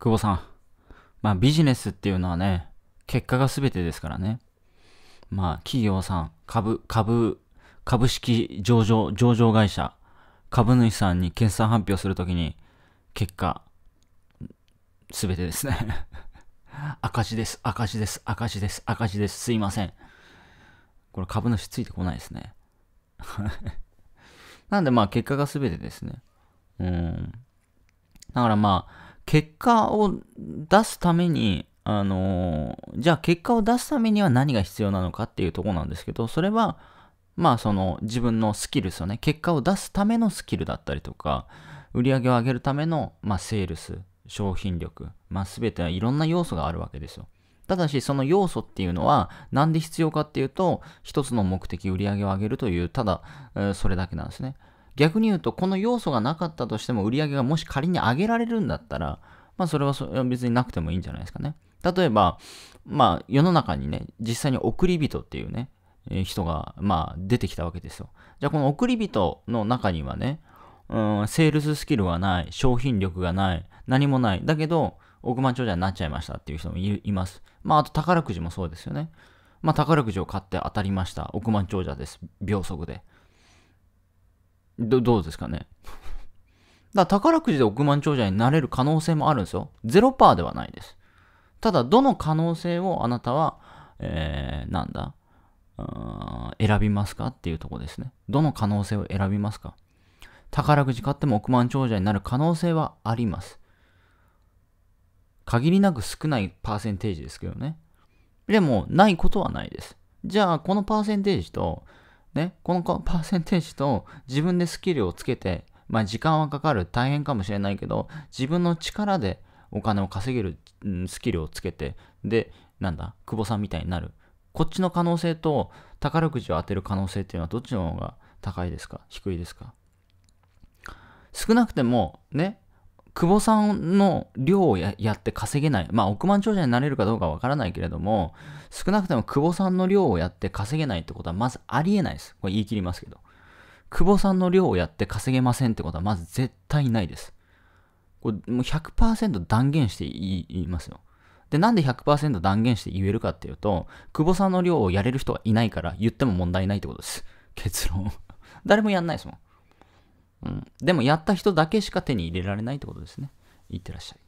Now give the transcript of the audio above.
久保さん。まあビジネスっていうのはね、結果が全てですからね。まあ企業さん、株、株、株式上場、上場会社、株主さんに決算発表するときに、結果、全てですね。赤字です、赤字です、赤字です、赤字です、すいません。これ株主ついてこないですね。なんでまあ結果が全てですね。うん。だからまあ、結果を出すために、あのー、じゃあ結果を出すためには何が必要なのかっていうとこなんですけど、それは、まあその自分のスキルですよね。結果を出すためのスキルだったりとか、売り上げを上げるための、まあ、セールス、商品力、まあ、全てはいろんな要素があるわけですよ。ただし、その要素っていうのは、なんで必要かっていうと、一つの目的、売り上げを上げるという、ただ、それだけなんですね。逆に言うとこの要素がなかったとしても売り上げがもし仮に上げられるんだったら、まあそれは別になくてもいいんじゃないですかね。例えば、まあ世の中にね、実際に送り人っていうね、え人が、まあ、出てきたわけですよ。じゃあこの送り人の中にはね、うん、セールススキルはない、商品力がない、何もない。だけど、億万長者になっちゃいましたっていう人もいます。まあ、あと宝くじもそうですよね。まあ、宝くじを買って当たりました。億万長者です。秒速で。どどうですかね。だから宝くじで億万長者になれる可能性もあるんですよ。0%ではないです。ただ、どの可能性をあなたは、えー、なんだ、選びますかっていうとこですね。どの可能性を選びますか宝くじ買っても億万長者になる可能性はあります。限りなく少ないパーセンテージですけどね。でも、ないことはないです。じゃあ、このパーセンテージと、ね、このパーセンテージと自分でスキルをつけて、まあ時間はかかる、大変かもしれないけど、自分の力でお金を稼げる、スキルをつけて、で、なんだ、久保さんみたいになる。こっちの可能性と宝くじを当てる可能性っていうのはどっちの方が高いですか低いですか少なくてもね、久保さんの量をやって稼げない。まあ、億万長者になれるかどうかわからないけれども、少なくとも久保さんの量をやって稼げないってことはまずありえないです。これ言い切りますけど。久保さんの量をやって稼げませんってことはまず絶対ないです。これもう100%断言して言いますよ。で、なんで100%断言して言えるかっていうと、久保さんの量をやれる人がいないから言っても問題ないってことです。結論。誰もやんないですもん。うん。でもやった人だけしか手に入れられないってことですね。いってらっしゃい。